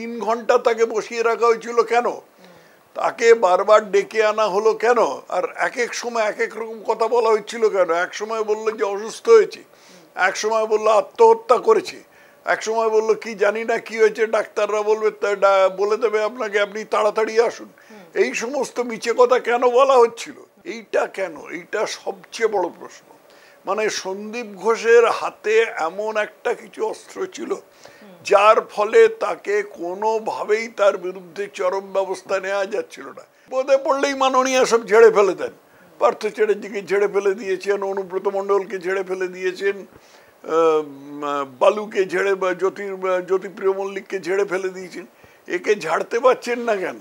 তিন ঘন্টা তাকে বসিয়ে রাখা হয়েছিল কেন তাকে বারবার ডেকে আনা হলো কেন আর এক এক সময় এক এক রকম কথা বলা হচ্ছিল কেন এক সময় বললো যে অসুস্থ হয়েছে এক সময় বললো আত্মহত্যা করেছে এক সময় বললো কি জানি না কি হয়েছে ডাক্তাররা বলবে বলে দেবে আপনাকে আপনি তাড়াতাড়ি আসুন এই সমস্ত মিছে কথা কেন বলা হচ্ছিল এইটা কেন এইটা সবচেয়ে বড় প্রশ্ন মানে সন্দীপ ঘোষের হাতে এমন একটা কিছু অস্ত্র ছিল যার ফলে তাকে কোনোভাবেই তার বিরুদ্ধে চরম ব্যবস্থা নেওয়া যাচ্ছিল না বোধে পড়লেই মাননীয় সব ঝেড়ে ফেলে দেন পার্থ চ্যাটার্জিকে ঝেড়ে ফেলে দিয়েছেন অনুব্রত মণ্ডলকে ঝেড়ে ফেলে দিয়েছেন বালুকে ঝেড়ে জ্যোতির জ্যোতিপ্রিয় মল্লিককে ঝেড়ে ফেলে দিয়েছেন একে ঝাড়তে পারছেন না কেন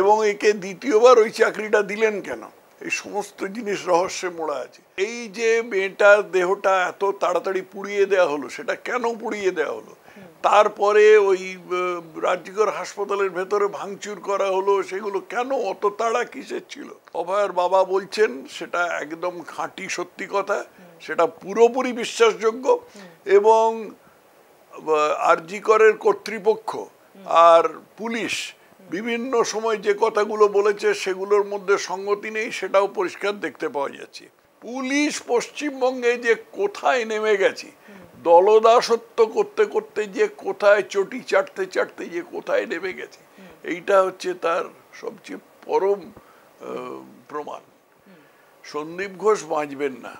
এবং একে দ্বিতীয়বার ওই চাকরিটা দিলেন কেন এই সমস্ত জিনিস রহস্যে মোড়া আছে এই যে মেয়েটার দেহটা এত তাড়াতাড়ি পুড়িয়ে দেওয়া হলো সেটা কেন পুড়িয়ে দেওয়া হলো তারপরে ওই রাজ্যগর হাসপাতালের ভেতরে ভাঙচুর করা হলো সেগুলো কেন অত তাড়া কিসের ছিল অভয়ের বাবা বলছেন সেটা একদম খাঁটি সত্যি কথা সেটা পুরোপুরি বিশ্বাসযোগ্য এবং আরজিকরের কর্তৃপক্ষ আর পুলিশ বিভিন্ন সময় যে কথাগুলো বলেছে সেগুলোর মধ্যে সঙ্গতি নেই সেটাও পরিষ্কার দেখতে পাওয়া যাচ্ছে পুলিশ পশ্চিমবঙ্গে যে কোথায় নেমে গেছে দলদাসত্ব করতে করতে যে কোথায় চটি চাটতে চাটতে যে কোথায় নেমে গেছে এইটা হচ্ছে তার সবচেয়ে পরম প্রমাণ সন্দীপ ঘোষ বাঁচবেন না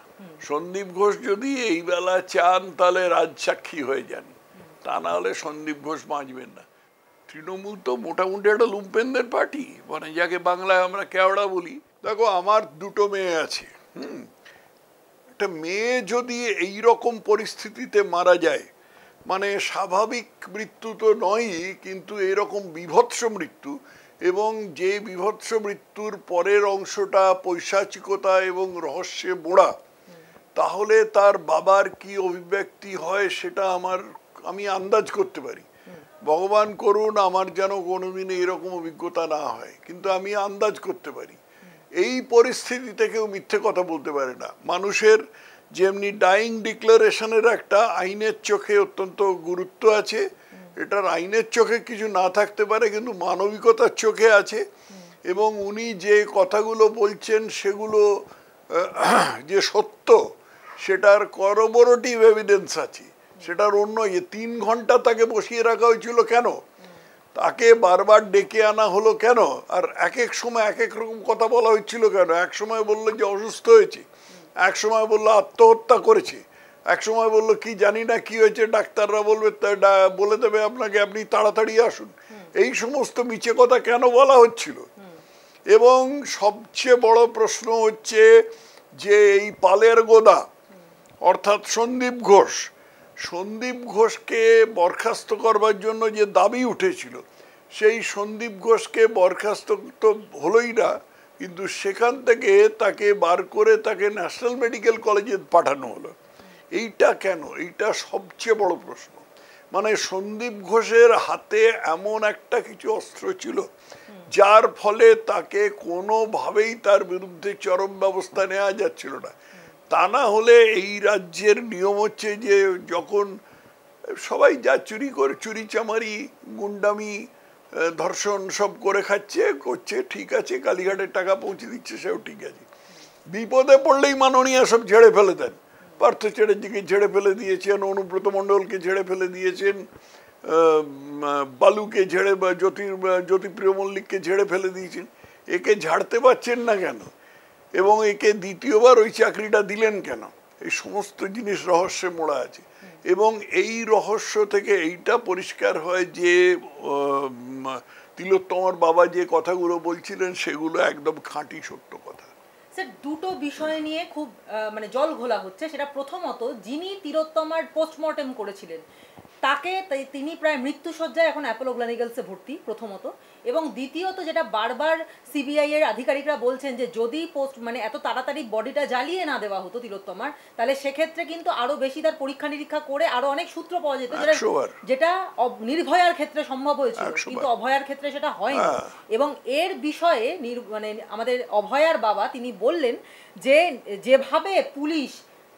সন্দীপ ঘোষ যদি এই বেলা চান তাহলে রাজসাক্ষী হয়ে যান তা না হলে সন্দীপ ঘোষ বাঁচবেন না তৃণমূল তো মোটামুটি একটা লুম্পেনদের পার্টি মানে যাকে বাংলায় আমরা কেওড়া বলি দেখো আমার দুটো মেয়ে আছে হুম একটা মেয়ে যদি এই রকম পরিস্থিতিতে মারা যায় মানে স্বাভাবিক মৃত্যু তো নয়ই কিন্তু এরকম বিভৎস মৃত্যু এবং যে বিভৎস মৃত্যুর পরের অংশটা পৈশাচিকতা এবং রহস্যে বোড়া তাহলে তার বাবার কি অভিব্যক্তি হয় সেটা আমার আমি আন্দাজ করতে পারি ভগবান করুন আমার যেন কোনোদিন এইরকম অভিজ্ঞতা না হয় কিন্তু আমি আন্দাজ করতে পারি এই পরিস্থিতিতে কেউ মিথ্যে কথা বলতে পারে না মানুষের যেমনি ডাইং ডিক্লারেশনের একটা আইনের চোখে অত্যন্ত গুরুত্ব আছে এটার আইনের চোখে কিছু না থাকতে পারে কিন্তু মানবিকতার চোখে আছে এবং উনি যে কথাগুলো বলছেন সেগুলো যে সত্য সেটার করবোরটিভ এভিডেন্স আছে সেটার অন্য ইয়ে, তিন ঘন্টা তাকে বসিয়ে রাখা হয়েছিল কেন তাকে বারবার ডেকে আনা হলো কেন আর এক এক সময় এক এক রকম কথা বলা হচ্ছিল কেন এক সময় বললো যে অসুস্থ হয়েছে এক সময় বললো আত্মহত্যা করেছে এক সময় বললো কি জানি না কি হয়েছে ডাক্তাররা বলবে বলে দেবে আপনাকে আপনি তাড়াতাড়ি আসুন এই সমস্ত মিছে কথা কেন বলা হচ্ছিল এবং সবচেয়ে বড় প্রশ্ন হচ্ছে যে এই পালের গোদা অর্থাৎ সন্দীপ ঘোষ সন্দীপ ঘোষকে বরখাস্ত করবার জন্য যে দাবি উঠেছিল সেই সন্দীপ ঘোষকে বরখাস্ত তো হলোই না কিন্তু সেখান থেকে তাকে বার করে তাকে ন্যাশনাল মেডিকেল কলেজে পাঠানো হলো এইটা কেন এইটা সবচেয়ে বড় প্রশ্ন মানে সন্দীপ ঘোষের হাতে এমন একটা কিছু অস্ত্র ছিল যার ফলে তাকে কোনোভাবেই তার বিরুদ্ধে চরম ব্যবস্থা নেওয়া যাচ্ছিল না তা না হলে এই রাজ্যের নিয়ম হচ্ছে যে যখন সবাই যা চুরি করে চুরি চামারি গুন্ডামি ধর্ষণ সব করে খাচ্ছে করছে ঠিক আছে কালীঘাটের টাকা পৌঁছে দিচ্ছে সেও ঠিক আছে বিপদে পড়লেই মাননীয় সব ঝেড়ে ফেলে দেন পার্থ চ্যাটার্জিকে ঝেড়ে ফেলে দিয়েছেন অনুব্রত মণ্ডলকে ঝেড়ে ফেলে দিয়েছেন বালুকে ঝেড়ে জ্যোতির জ্যোতিপ্রিয় মল্লিককে ঝেড়ে ফেলে দিয়েছেন একে ঝাড়তে পারছেন না কেন এবং একে দ্বিতীয়বার ওই চাকরিটা দিলেন কেন এই সমস্ত জিনিস রহস্যে মোড়া আছে এবং এই রহস্য থেকে এইটা পরিষ্কার হয় যে তিলোত্তমার বাবা যে কথাগুলো বলছিলেন সেগুলো একদম খাঁটি সত্য কথা স্যার দুটো বিষয় নিয়ে খুব মানে জল ঘোলা হচ্ছে সেটা প্রথমত যিনি তিরোত্তমার পোস্টমর্টেম করেছিলেন তাকে তিনি প্রায় মৃত্যুসজ্জায় এখন অ্যাপোলো গ্লানিগালসে ভর্তি প্রথমত এবং দ্বিতীয়ত যেটা বারবার সিবিআই এর আধিকারিকরা বলছেন যে যদি পোস্ট মানে এত তাড়াতাড়ি বডিটা জ্বালিয়ে না দেওয়া হতো তিলোত্তমার তাহলে সেক্ষেত্রে কিন্তু আরও বেশি তার পরীক্ষা নিরীক্ষা করে আরও অনেক সূত্র পাওয়া যেত যেটা যেটা নির্ভয়ার ক্ষেত্রে সম্ভব হয়েছিল কিন্তু অভয়ার ক্ষেত্রে সেটা হয়নি হ্যাঁ। এবং এর বিষয়ে মানে আমাদের অভয়ার বাবা তিনি বললেন যে যেভাবে পুলিশ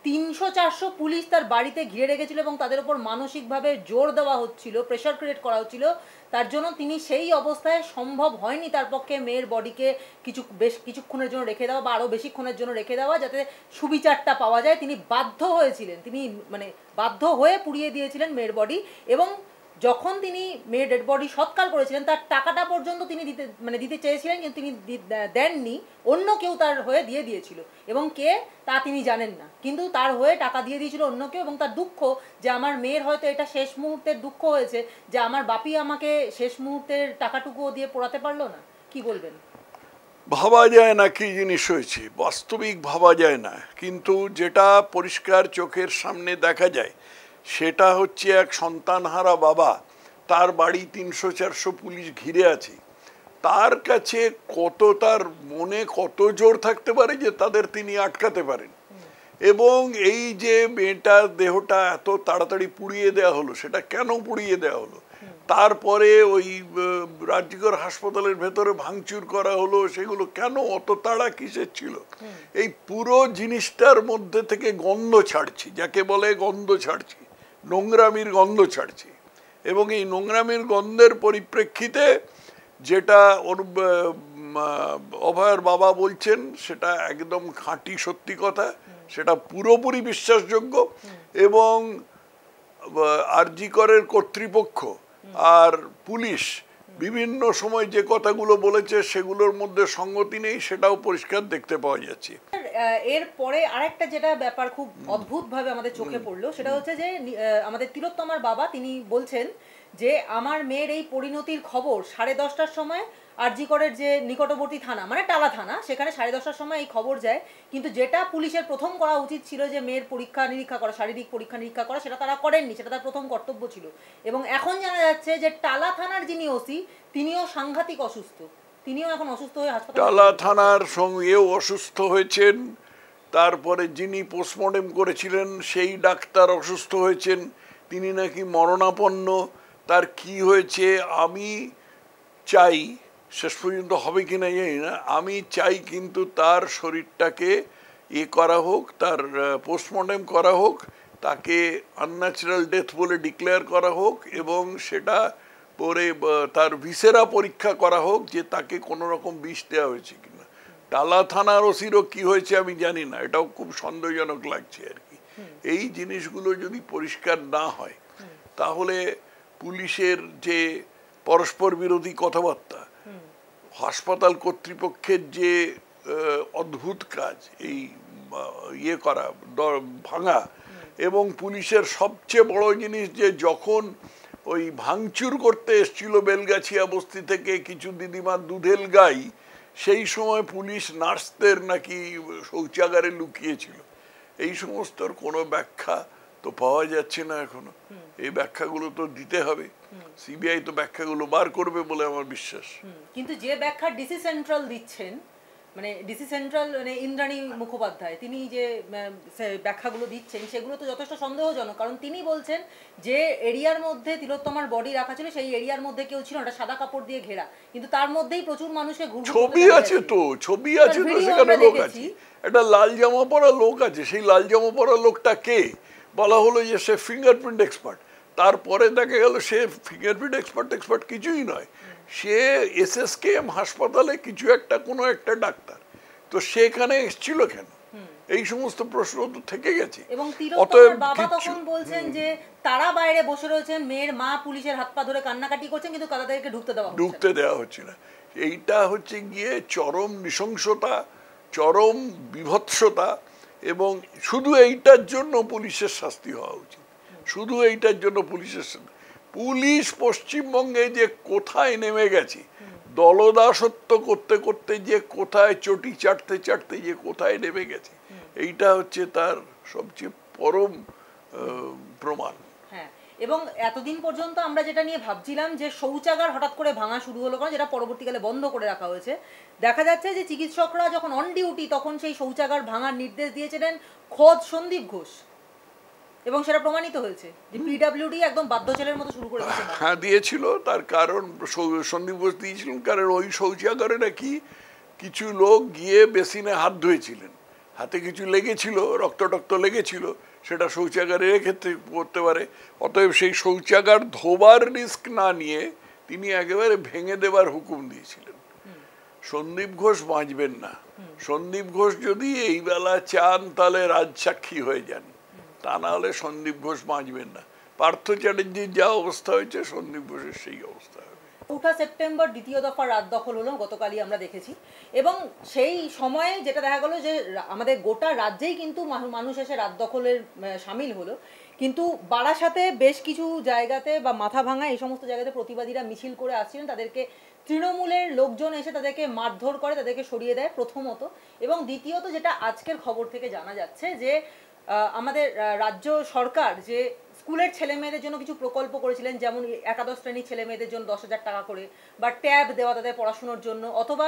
তিনশো চারশো পুলিশ তার বাড়িতে ঘিরে রেখেছিল এবং তাদের ওপর মানসিকভাবে জোর দেওয়া হচ্ছিল প্রেশার ক্রিয়েট করা হচ্ছিল তার জন্য তিনি সেই অবস্থায় সম্ভব হয়নি তার পক্ষে মেয়ের বডিকে কিছু বেশ কিছুক্ষণের জন্য রেখে দেওয়া বা আরও বেশিক্ষণের জন্য রেখে দেওয়া যাতে সুবিচারটা পাওয়া যায় তিনি বাধ্য হয়েছিলেন তিনি মানে বাধ্য হয়ে পুড়িয়ে দিয়েছিলেন মেয়ের বডি এবং যখন তিনি মেয়ে ডেড বডি সৎকার করেছিলেন তার টাকাটা পর্যন্ত তিনি দিতে মানে দিতে চেয়েছিলেন কিন্তু তিনি দেননি অন্য কেউ তার হয়ে দিয়ে দিয়েছিল এবং কে তা তিনি জানেন না কিন্তু তার হয়ে টাকা দিয়ে দিয়েছিল অন্য কেউ এবং তার দুঃখ যে আমার মেয়ের হয়তো এটা শেষ মুহূর্তের দুঃখ হয়েছে যে আমার বাপি আমাকে শেষ মুহূর্তের টাকাটুকুও দিয়ে পড়াতে পারলো না কি বলবেন ভাবা যায় না কি জিনিস হয়েছে বাস্তবিক ভাবা যায় না কিন্তু যেটা পরিষ্কার চোখের সামনে দেখা যায় সেটা হচ্ছে এক সন্তানহারা বাবা তার বাড়ি তিনশো চারশো পুলিশ ঘিরে আছে তার কাছে কত তার মনে কত জোর থাকতে পারে যে তাদের তিনি আটকাতে পারেন এবং এই যে মেয়েটার দেহটা এত তাড়াতাড়ি পুড়িয়ে দেওয়া হলো সেটা কেন পুড়িয়ে দেওয়া হলো তারপরে ওই রাজ্যগর হাসপাতালের ভেতরে ভাঙচুর করা হলো সেগুলো কেন অত তাড়া কিসের ছিল এই পুরো জিনিসটার মধ্যে থেকে গন্ধ ছাড়ছি যাকে বলে গন্ধ ছাড়ছি নোংরামির গন্ধ ছাড়ছি এবং এই নোংরামির গন্ধের পরিপ্রেক্ষিতে যেটা ওর অভয়ের বাবা বলছেন সেটা একদম খাঁটি সত্যি কথা সেটা পুরোপুরি বিশ্বাসযোগ্য এবং আরজিকরের কর্তৃপক্ষ আর পুলিশ বিভিন্ন সময় যে কথাগুলো বলেছে সেগুলোর মধ্যে সঙ্গতি নেই সেটাও পরিষ্কার দেখতে পাওয়া যাচ্ছে এর পরে আরেকটা যেটা ব্যাপার খুব অদ্ভুতভাবে আমাদের চোখে পড়লো সেটা হচ্ছে যে আমাদের তিলোত্তমার বাবা তিনি বলছেন যে আমার মেয়ের এই পরিণতির খবর সাড়ে দশটার সময় আরজিকরের যে নিকটবর্তী থানা মানে টালা থানা সেখানে সাড়ে দশটার সময় এই খবর যায় কিন্তু যেটা পুলিশের প্রথম করা উচিত ছিল যে মেয়ের পরীক্ষা নিরীক্ষা করা শারীরিক পরীক্ষা নিরীক্ষা করা সেটা তারা করেননি সেটা তার প্রথম কর্তব্য ছিল এবং এখন জানা যাচ্ছে যে টালা থানার যিনি ওসি তিনিও সাংঘাতিক অসুস্থ তিনিও এখন অসুস্থ হয়ে টালা থানার সঙ্গেও অসুস্থ হয়েছেন তারপরে যিনি পোস্টমর্টেম করেছিলেন সেই ডাক্তার অসুস্থ হয়েছেন তিনি নাকি মরণাপন্ন তার কি হয়েছে আমি চাই শেষ পর্যন্ত হবে কি না জানি না আমি চাই কিন্তু তার শরীরটাকে এ করা হোক তার পোস্টমর্টেম করা হোক তাকে আনন্যাচারাল ডেথ বলে ডিক্লেয়ার করা হোক এবং সেটা পরে তার ভিসেরা পরীক্ষা করা হোক যে তাকে কোনো রকম বিষ দেওয়া হয়েছে কিনা টালা থানার ওসিরও কি হয়েছে আমি জানি না এটাও খুব সন্দেহজনক লাগছে আর কি এই জিনিসগুলো যদি পরিষ্কার না হয় তাহলে পুলিশের যে পরস্পর বিরোধী কথাবার্তা হাসপাতাল কর্তৃপক্ষের যে অদ্ভুত কাজ এই ইয়ে করা ভাঙা এবং পুলিশের সবচেয়ে বড় জিনিস যে যখন ওই ভাঙচুর করতে এসছিল বেলগাছিয়া বস্তি থেকে কিছু দিদিমার দুধেল গাই সেই সময় পুলিশ নার্সদের নাকি শৌচাগারে লুকিয়েছিল এই সমস্তর কোনো ব্যাখ্যা তো পাওয়া যাচ্ছে না এখনো এই ব্যাখ্যাগুলো তো দিতে হবে সিবিআই তো ব্যাখ্যাগুলো বার করবে বলে আমার বিশ্বাস কিন্তু যে ব্যাখ্যা ডিসি সেন্ট্রাল দিচ্ছেন মানে ডিসি সেন্ট্রাল মানে ইন্দ্রাণী মুখোপাধ্যায় তিনি যে ব্যাখ্যাগুলো দিচ্ছেন সেগুলো তো যথেষ্ট সন্দেহজনক কারণ তিনি বলছেন যে এরিয়ার মধ্যে তিলোত্তমার বডি রাখা ছিল সেই এরিয়ার মধ্যে কেউ ছিল না সাদা কাপড় দিয়ে ঘেরা কিন্তু তার মধ্যেই প্রচুর মানুষকে ঘুরে ছবি আছে তো ছবি আছে তো সেখানে লোক আছে একটা লাল জামা পরা লোক আছে সেই লাল জামা পরা লোকটা কে বলা হলো যে সে ফিঙ্গারপ্রিন্ট এক্সপার্ট তারপরে দেখা গেল সে ফিঙ্গারপ্রিন্ট এক্সপার্ট এক্সপার্ট কিছুই নয় সে এসএসকেএম হাসপাতালে কিছু একটা কোনো একটা ডাক্তার তো সেখানে এসছিল কেন এই সমস্ত প্রশ্ন তো থেকে গেছে এবং বাবা তখন বলছেন যে তারা বাইরে বসে রয়েছেন মেয়ের মা পুলিশের হাত পা ধরে কান্নাকাটি করছেন কিন্তু তাদেরকে ঢুকতে দেওয়া ঢুকতে দেওয়া হচ্ছে না এইটা হচ্ছে গিয়ে চরম নৃশংসতা চরম বিভৎসতা এবং শুধু এইটার জন্য পুলিশের শাস্তি হওয়া উচিত শুধু এইটার জন্য পুলিশের পুলিশ পশ্চিমবঙ্গে যে কোথায় নেমে গেছে দলদাসত্ব করতে করতে যে কোথায় চটি চাটতে চাটতে যে কোথায় নেমে গেছে এইটা হচ্ছে তার সবচেয়ে পরম প্রমাণ হ্যাঁ, এবং এতদিন পর্যন্ত আমরা যেটা নিয়ে ভাবছিলাম যে শৌচাগার হঠাৎ করে ভাঙা শুরু হলো কারণ যেটা পরবর্তীকালে বন্ধ করে রাখা হয়েছে দেখা যাচ্ছে যে চিকিৎসকরা যখন অন ডিউটি তখন সেই শৌচাগার ভাঙার নির্দেশ দিয়েছিলেন খোদ সন্দীপ ঘোষ এবং সেটা প্রমাণিত হয়েছে যে পিডাব্লিউডি একদম বাদ্যচালের মতো শুরু করে দিয়েছে হ্যাঁ দিয়েছিল তার কারণ সন্দীপ দিয়েছিলেন কারণ ওই শৌচাগারে নাকি কিছু লোক গিয়ে বেসিনে হাত ধুয়েছিলেন হাতে কিছু লেগেছিল রক্ত টক্ত লেগেছিল সেটা ক্ষেত্রে করতে পারে অতএব সেই শৌচাগার ধোবার রিস্ক না নিয়ে তিনি একেবারে ভেঙে দেবার হুকুম দিয়েছিলেন সন্দীপ ঘোষ বাঁচবেন না সন্দীপ ঘোষ যদি এই বেলা চান তাহলে রাজসাক্ষী হয়ে যান তা না হলে সন্দীপ ঘোষ বাঁচবেন না পার্থ চ্যাটার্জির যা অবস্থা হয়েছে সন্দীপ ঘোষের সেই অবস্থা উঠা চৌঠা সেপ্টেম্বর দ্বিতীয় দফা রাত দখল হলো গতকালই আমরা দেখেছি এবং সেই সময়ে যেটা দেখা গেলো যে আমাদের গোটা রাজ্যেই কিন্তু মানুষ এসে রাত দখলের সামিল হলো কিন্তু বারাসাতে বেশ কিছু জায়গাতে বা মাথা ভাঙা এই সমস্ত জায়গাতে প্রতিবাদীরা মিছিল করে আসছিলেন তাদেরকে তৃণমূলের লোকজন এসে তাদেরকে মারধর করে তাদেরকে সরিয়ে দেয় প্রথমত এবং দ্বিতীয়ত যেটা আজকের খবর থেকে জানা যাচ্ছে যে আমাদের রাজ্য সরকার যে স্কুলের ছেলে মেয়েদের জন্য কিছু প্রকল্প করেছিলেন যেমন একাদশ শ্রেণীর ছেলে মেয়েদের জন্য দশ হাজার টাকা করে বা ট্যাব দেওয়া তাদের পড়াশুনোর জন্য অথবা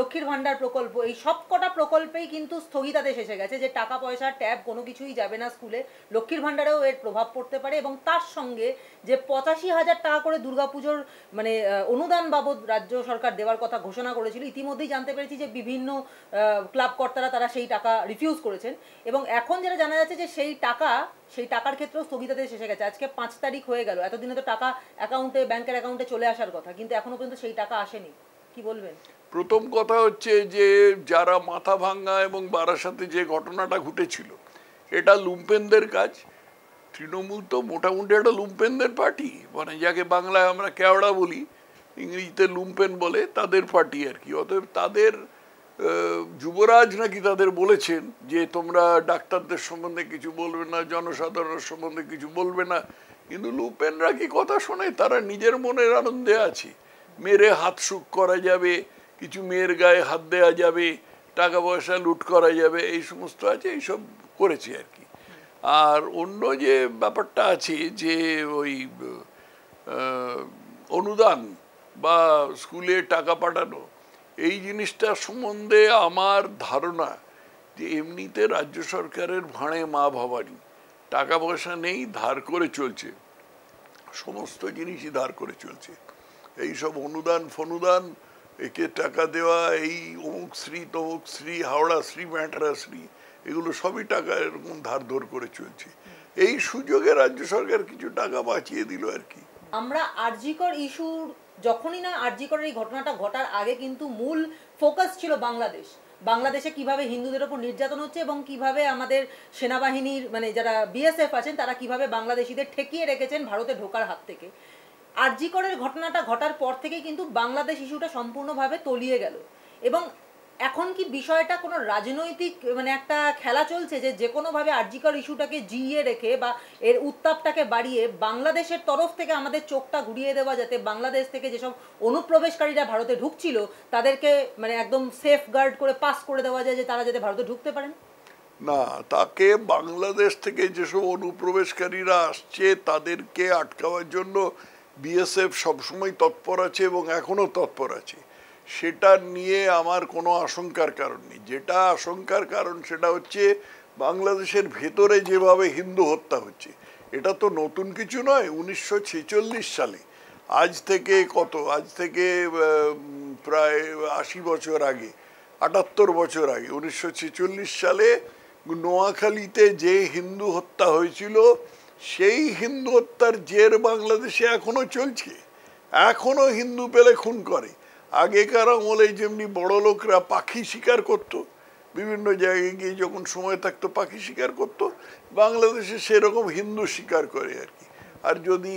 লক্ষ্মীর ভাণ্ডার প্রকল্প এই সব কটা প্রকল্পেই কিন্তু স্থগিতাদেশ এসে গেছে যে টাকা পয়সা ট্যাব কোনো কিছুই যাবে না স্কুলে লক্ষ্মীর ভাণ্ডারেও এর প্রভাব পড়তে পারে এবং তার সঙ্গে যে পঁচাশি হাজার টাকা করে দুর্গাপুজোর মানে অনুদান বাবদ রাজ্য সরকার দেওয়ার কথা ঘোষণা করেছিল ইতিমধ্যেই জানতে পেরেছি যে বিভিন্ন ক্লাবকর্তারা তারা সেই টাকা রিফিউজ করেছেন এবং এখন যেটা জানা যাচ্ছে যে সেই টাকা সেই টাকার ক্ষেত্রেও স্থগিতাদেশ এসে গেছে আজকে পাঁচ তারিখ হয়ে গেল এতদিনে তো টাকা অ্যাকাউন্টে ব্যাংকের অ্যাকাউন্টে চলে আসার কথা কিন্তু এখনো পর্যন্ত সেই টাকা আসেনি কি বলবেন প্রথম কথা হচ্ছে যে যারা মাথা ভাঙ্গা এবং বারাসাতে যে ঘটনাটা ঘটেছিল এটা লুম্পেনদের কাজ তৃণমূল তো মোটামুটি একটা লুম্পেনদের পার্টি মানে যাকে বাংলায় আমরা কেওড়া বলি ইংরেজিতে লুম্পেন বলে তাদের পার্টি আর কি অতএব তাদের যুবরাজ নাকি তাদের বলেছেন যে তোমরা ডাক্তারদের সম্বন্ধে কিছু বলবে না জনসাধারণের সম্বন্ধে কিছু বলবে না কিন্তু লুপেনরা কি কথা শোনে তারা নিজের মনের আনন্দে আছে মেরে হাত সুখ করা যাবে কিছু মেয়ের গায়ে হাত দেওয়া যাবে টাকা পয়সা লুট করা যাবে এই সমস্ত আছে এইসব করেছে আর কি আর অন্য যে ব্যাপারটা আছে যে ওই অনুদান বা স্কুলে টাকা পাঠানো এই জিনিসটা সম্বন্ধে আমার ধারণা যে এমনিতে রাজ্য সরকারের ভাঁড়ে মা ভবানী টাকা পয়সা নেই ধার করে চলছে সমস্ত জিনিসই ধার করে চলছে এই সব অনুদান ফনুদান একে টাকা দেওয়া এই অমুক শ্রী তমুক শ্রী হাওড়া শ্রী ম্যাটরা শ্রী এগুলো সবই টাকা এরকম ধার ধর করে চলছে এই সুযোগে রাজ্য সরকার কিছু টাকা বাঁচিয়ে দিল আর কি আমরা আরজিকর ইস্যুর যখনই না আরজি করার এই ঘটনাটা ঘটার আগে কিন্তু মূল ফোকাস ছিল বাংলাদেশ বাংলাদেশে কিভাবে হিন্দুদের ওপর নির্যাতন হচ্ছে এবং কিভাবে আমাদের সেনাবাহিনীর মানে যারা বিএসএফ আছেন তারা কিভাবে বাংলাদেশিদের ঠেকিয়ে রেখেছেন ভারতে ঢোকার হাত থেকে করের ঘটনাটা ঘটার পর থেকেই কিন্তু বাংলাদেশ ইস্যুটা সম্পূর্ণভাবে তলিয়ে গেল এবং এখন কি বিষয়টা কোনো রাজনৈতিক মানে একটা খেলা চলছে যে যে কোনোভাবে আর্জিকর ইস্যুটাকে জিইয়ে রেখে বা এর উত্তাপটাকে বাড়িয়ে বাংলাদেশের তরফ থেকে আমাদের চোখটা ঘুরিয়ে দেওয়া যাতে বাংলাদেশ থেকে যেসব অনুপ্রবেশকারীরা ভারতে ঢুকছিল তাদেরকে মানে একদম সেফ গার্ড করে পাস করে দেওয়া যায় যে তারা যাতে ভারতে ঢুকতে পারেন না তাকে বাংলাদেশ থেকে যেসব অনুপ্রবেশকারীরা আসছে তাদেরকে আটকাবার জন্য বিএসএফ সবসময় তৎপর আছে এবং এখনও তৎপর আছে সেটা নিয়ে আমার কোনো আশঙ্কার কারণ নেই যেটা আশঙ্কার কারণ সেটা হচ্ছে বাংলাদেশের ভেতরে যেভাবে হিন্দু হত্যা হচ্ছে এটা তো নতুন কিছু নয় উনিশশো সালে আজ থেকে কত আজ থেকে প্রায় আশি বছর আগে আটাত্তর বছর আগে উনিশশো সালে নোয়াখালীতে যে হিন্দু হত্যা হয়েছিল সেই হিন্দু হত্যার জের বাংলাদেশে এখনও চলছে এখনও হিন্দু পেলে খুন করে আগেকার আমলে যেমনি বড় লোকরা পাখি শিকার করতো বিভিন্ন জায়গায় গিয়ে যখন সময় থাকতো পাখি শিকার করত বাংলাদেশে সেরকম হিন্দু শিকার করে আর কি আর যদি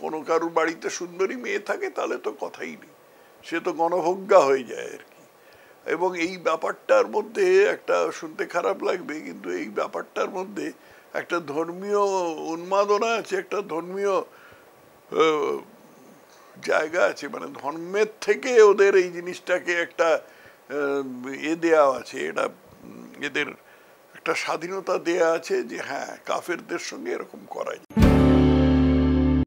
কোনো কারুর বাড়িতে সুন্দরী মেয়ে থাকে তাহলে তো কথাই নেই সে তো গণভজ্ঞা হয়ে যায় আর কি এবং এই ব্যাপারটার মধ্যে একটা শুনতে খারাপ লাগবে কিন্তু এই ব্যাপারটার মধ্যে একটা ধর্মীয় উন্মাদনা আছে একটা ধর্মীয় জায়গা আছে মানে ধর্মের থেকে ওদের এই জিনিসটাকে একটা এ দেওয়া আছে এটা এদের একটা স্বাধীনতা দেয়া আছে যে হ্যাঁ কাফেরদের সঙ্গে এরকম করা যায়